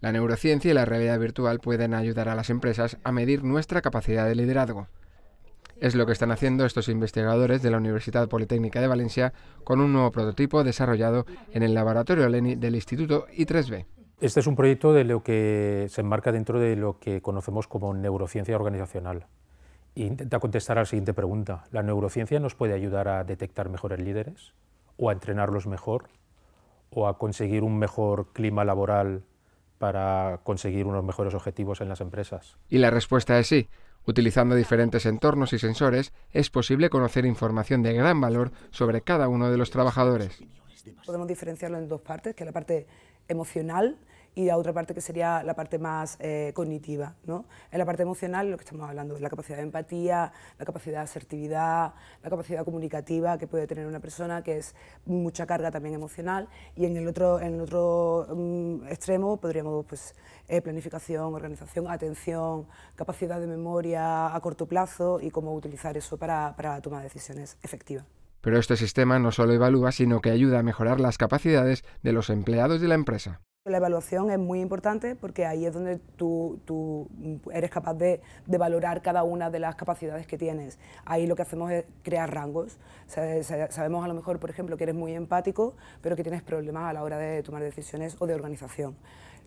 La neurociencia y la realidad virtual pueden ayudar a las empresas a medir nuestra capacidad de liderazgo. Es lo que están haciendo estos investigadores de la Universidad Politécnica de Valencia con un nuevo prototipo desarrollado en el laboratorio Leni del Instituto I3B. Este es un proyecto de lo que se enmarca dentro de lo que conocemos como neurociencia organizacional. E intenta contestar a la siguiente pregunta. ¿La neurociencia nos puede ayudar a detectar mejores líderes? ¿O a entrenarlos mejor? ¿O a conseguir un mejor clima laboral para conseguir unos mejores objetivos en las empresas. Y la respuesta es sí. Utilizando diferentes entornos y sensores, es posible conocer información de gran valor sobre cada uno de los trabajadores. Podemos diferenciarlo en dos partes, que es la parte emocional, y la otra parte que sería la parte más eh, cognitiva. En la parte emocional, lo que estamos hablando es la capacidad de empatía, la capacidad de asertividad, la capacidad comunicativa que puede tener una persona, que es mucha carga también emocional, y en el otro, en otro mm, extremo podríamos pues, eh, planificación, organización, atención, capacidad de memoria a corto plazo y cómo utilizar eso para, tomar decisiones efectivas. Pero este sistema no solo evalúa, sino que ayuda a mejorar las capacidades de los empleados de la empresa. La evaluación es muy importante porque ahí es donde tú, eres capaz de, valorar cada una de las capacidades que tienes. Ahí lo que hacemos es crear rangos. Sabemos a lo mejor, por ejemplo, que eres muy empático, pero que tienes problemas a la hora de tomar decisiones o de organización.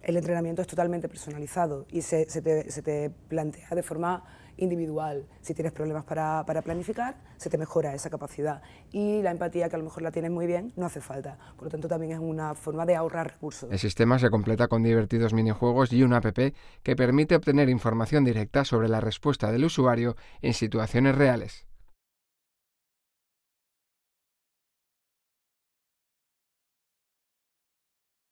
El entrenamiento es totalmente personalizado y se, te, se te plantea de forma individual. Si tienes problemas para, planificar, se te mejora esa capacidad. Y la empatía, que a lo mejor la tienes muy bien, no hace falta. Por lo tanto, también es una forma de ahorrar recursos. El sistema se completa con divertidos minijuegos y una app que permite obtener información directa sobre la respuesta del usuario en situaciones reales.